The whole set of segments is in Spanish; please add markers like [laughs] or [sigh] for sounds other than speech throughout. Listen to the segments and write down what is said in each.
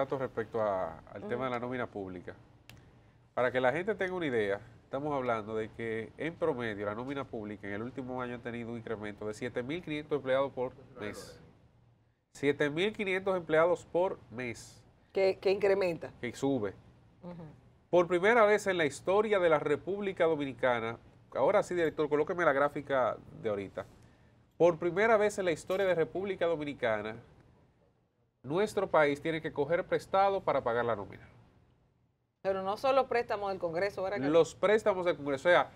datos respecto al tema de la nómina pública. Para que la gente tenga una idea, estamos hablando de que en promedio la nómina pública en el último año ha tenido un incremento de 7.500 empleados por mes. 7.500 empleados por mes. ¿Qué incrementa. Que sube. Por primera vez en la historia de la República Dominicana, ahora sí, director, colóqueme la gráfica de ahorita. Por primera vez en la historia de República Dominicana, nuestro país tiene que coger prestado para pagar la nómina. Pero no solo préstamos del Congreso, ¿verdad? Los préstamos del Congreso. O sea,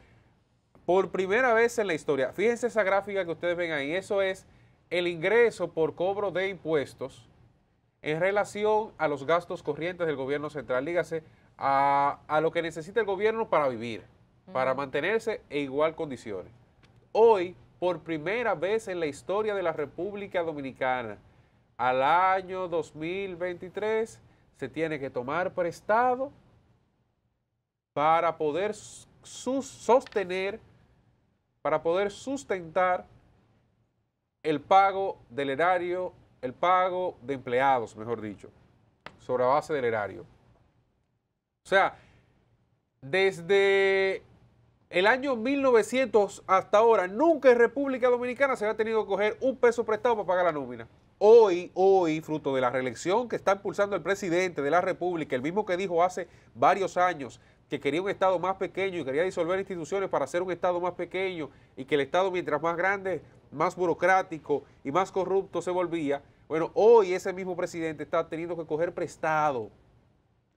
por primera vez en la historia, fíjense esa gráfica que ustedes ven ahí, eso es el ingreso por cobro de impuestos en relación a los gastos corrientes del gobierno central. Dígase, a, lo que necesita el gobierno para vivir, para mantenerse en igual condiciones. Hoy, por primera vez en la historia de la República Dominicana, al año 2023 se tiene que tomar prestado para poder sostener, para poder sustentar el pago del erario, el pago de empleados, mejor dicho, sobre la base del erario. O sea, desde el año 1900 hasta ahora, nunca en República Dominicana se había tenido que coger un peso prestado para pagar la nómina. Hoy, hoy, fruto de la reelección que está impulsando el presidente de la República, el mismo que dijo hace varios años que quería un Estado más pequeño y quería disolver instituciones para hacer un Estado más pequeño y que el Estado mientras más grande, más burocrático y más corrupto se volvía. Bueno, hoy ese mismo presidente está teniendo que coger prestado,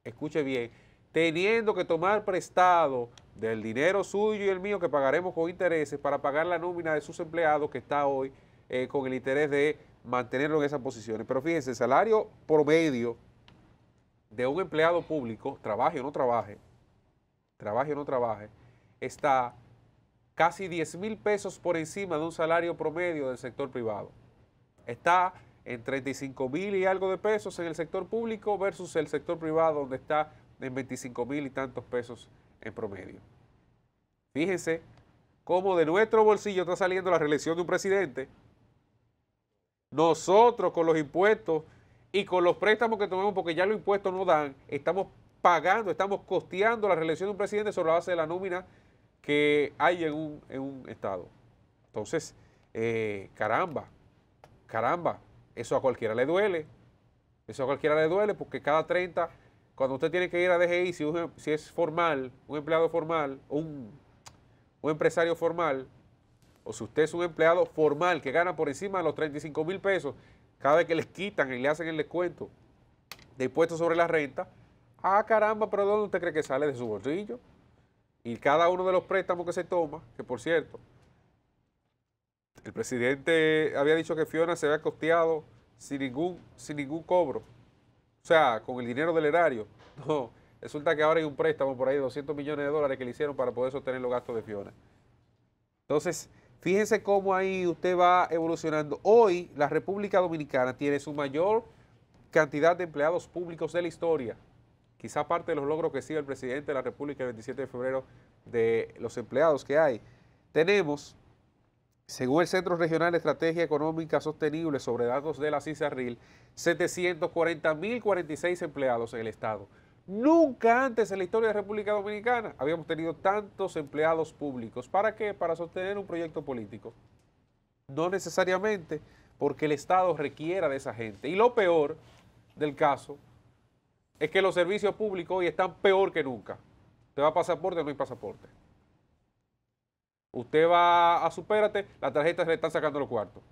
escuche bien, teniendo que tomar prestado del dinero suyo y el mío que pagaremos con intereses para pagar la nómina de sus empleados que está hoy eh, con el interés de mantenerlo en esas posiciones. Pero fíjense, el salario promedio de un empleado público, trabaje o no trabaje, trabaje o no trabaje, está casi 10 mil pesos por encima de un salario promedio del sector privado. Está en 35 mil y algo de pesos en el sector público versus el sector privado donde está en 25 mil y tantos pesos en promedio. Fíjense cómo de nuestro bolsillo está saliendo la reelección de un presidente nosotros con los impuestos y con los préstamos que tomamos, porque ya los impuestos no dan, estamos pagando, estamos costeando la reelección de un presidente sobre la base de la nómina que hay en un, Estado. Entonces, eh, caramba, caramba, eso a cualquiera le duele. Eso a cualquiera le duele porque cada 30, cuando usted tiene que ir a DGI, em, si, es formal, un empleado formal, un empresario formal, o si usted es un empleado formal que gana por encima de los 35 mil pesos, cada vez que les quitan y le hacen el descuento de impuestos sobre la renta, ah caramba, pero ¿dónde usted cree que sale de su bolsillo? Y cada uno de los préstamos que se toma, que por cierto, el presidente había dicho que Fiona se había costeado sin ningún, sin ningún cobro, o sea, con el dinero del erario. [laughs] No, resulta que ahora hay un préstamo por ahí de 200 millones de dólares que le hicieron para poder sostener los gastos de Fiona. Entonces, Fíjense cómo ahí usted va evolucionando. Hoy la República Dominicana tiene su mayor cantidad de empleados públicos de la historia. Quizá parte de los logros que sigue el presidente de la República el 27 de febrero de los empleados que hay. Tenemos, según el Centro Regional de Estrategia Económica Sostenible sobre datos de la CISARRIL, 740.046 empleados en el Estado. Nunca antes en la historia de la República Dominicana habíamos tenido tantos empleados públicos. ¿Para qué? Para sostener un proyecto político. No necesariamente porque el Estado requiera de esa gente. Y lo peor del caso es que los servicios públicos hoy están peor que nunca. Usted va a pasaporte, no hay pasaporte. Usted va a Supérate, la tarjeta se le está sacando los cuartos.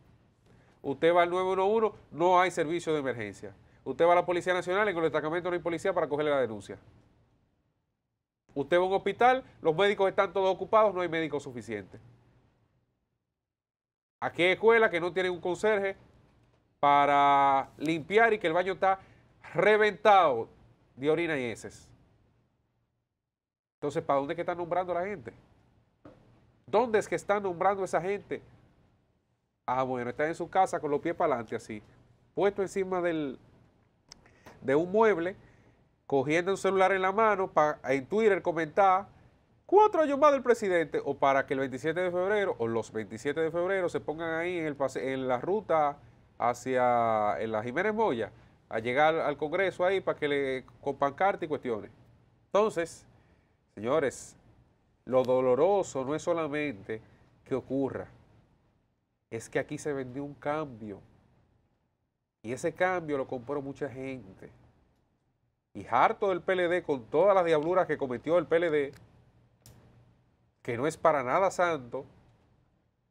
Usted va al 911, no hay servicio de emergencia. Usted va a la Policía Nacional, y con el destacamento no hay policía para cogerle la denuncia. Usted va a un hospital, los médicos están todos ocupados, no hay médicos suficientes. Aquí hay escuelas que no tienen un conserje para limpiar y que el baño está reventado de orina y heces. Entonces, ¿para dónde es que están nombrando la gente? ¿Dónde es que están nombrando esa gente? Ah, bueno, están en su casa con los pies para adelante así, puesto encima del, de un mueble, cogiendo un celular en la mano, para en Twitter comentar cuatro años más del presidente, o para que el 27 de febrero, o los 27 de febrero, se pongan ahí en, el en la ruta hacia la Jiménez Moya, a llegar al Congreso ahí para que le compancarte y cuestiones. Entonces, señores, lo doloroso no es solamente que ocurra, es que aquí se vendió un cambio y ese cambio lo compró mucha gente. Y harto del PLD con todas las diabluras que cometió el PLD, que no es para nada santo,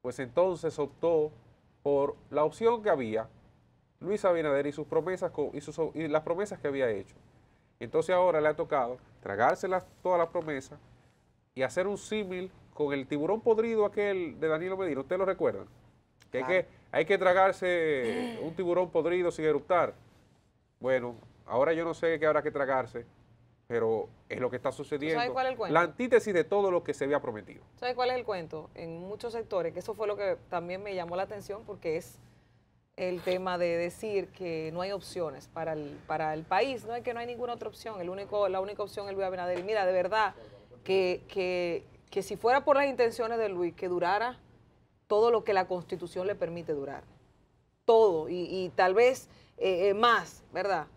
pues entonces optó por la opción que había, Luis Abinader y sus promesas y, y las promesas que había hecho. Entonces ahora le ha tocado tragarse todas las promesas y hacer un símil con el tiburón podrido aquel de Danilo Medina. ¿Ustedes lo recuerdan? hay que tragarse [gasps] un tiburón podrido sin eructar. Bueno, ahora yo no sé qué habrá que tragarse, pero es lo que está sucediendo. ¿Sabes cuál es el cuento? La antítesis de todo lo que se había prometido. ¿Sabes cuál es el cuento? En muchos sectores, que eso fue lo que también me llamó la atención porque es el tema de decir que no hay opciones para el, para el país, no es que no hay ninguna otra opción, el único, la única opción es Luis Abinader. Mira, de verdad, que, que si fuera por las intenciones de Luis, que durara todo lo que la Constitución le permite durar. Todo, y, tal vez eh, eh, más, ¿verdad?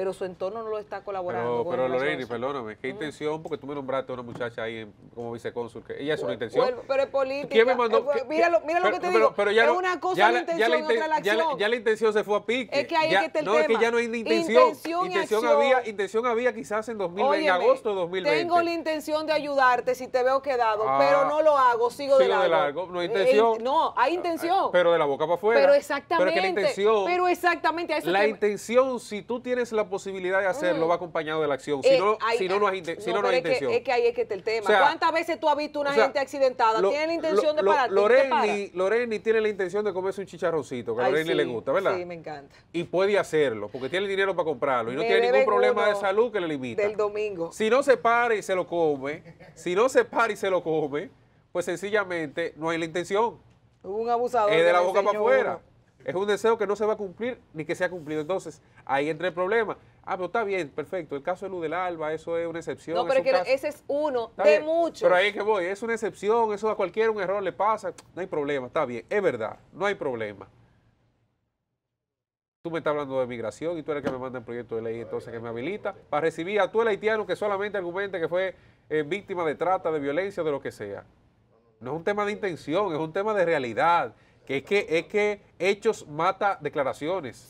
pero su entorno no lo está colaborando. Pero, pero Loreni, perdóname, qué mm. intención, porque tú me nombraste a una muchacha ahí en, como vicecónsul, que ella es una intención. pero es política. ¿Quién me mandó? Eh, pues, mira lo, que te digo, pero ya es una cosa la, intención, ya la, otra la Ya la, intención se fue a pique. Es que ahí es que está el no, tema. es que ya no hay intención. Intención, había, intención había quizás en 2020, agosto de 2020. Tengo la intención de ayudarte si te veo quedado, pero ah, no lo hago, sigo, de largo. de largo. No hay eh, intención. no, hay ah, intención. Pero de la boca para afuera. Pero exactamente. Pero que la intención. Pero exactamente. la intención, si tú tienes la posibilidad de hacerlo mm. va acompañado de la acción. Si eh, no, no, hay, eh, intención. Es que, ahí es que está el tema. ¿Cuántas veces tú has visto una gente accidentada? ¿Tiene la intención de parar? Loreni, Loreni tiene la intención de comerse un chicharroncito, que a Loreni le gusta, ¿verdad? me encanta. Y puede hacerlo, porque tiene dinero para comprarlo y no tiene ningún problema de salud que le limite Del domingo. Si no se para y se lo come, si no se para y se lo come, pues sencillamente no hay la intención. Un abusador. Es de la boca para afuera. Es un deseo que no se va a cumplir ni que se ha cumplido. Entonces, ahí entra el problema. Ah, pero está bien, perfecto. El caso de Luz del Alba, eso es una excepción. No, pero ese es uno de muchos. Pero ahí es que voy, es una excepción, eso a cualquiera un error le pasa. No hay problema, está bien, es verdad, no hay problema. Tú me estás hablando de migración y tú eres el que me manda el proyecto de ley entonces que me habilita para recibir a tú el haitiano que solamente argumente que fue eh, víctima de trata, de violencia, de lo que sea. No es un tema de intención, es un tema de realidad es que, es que hechos mata declaraciones.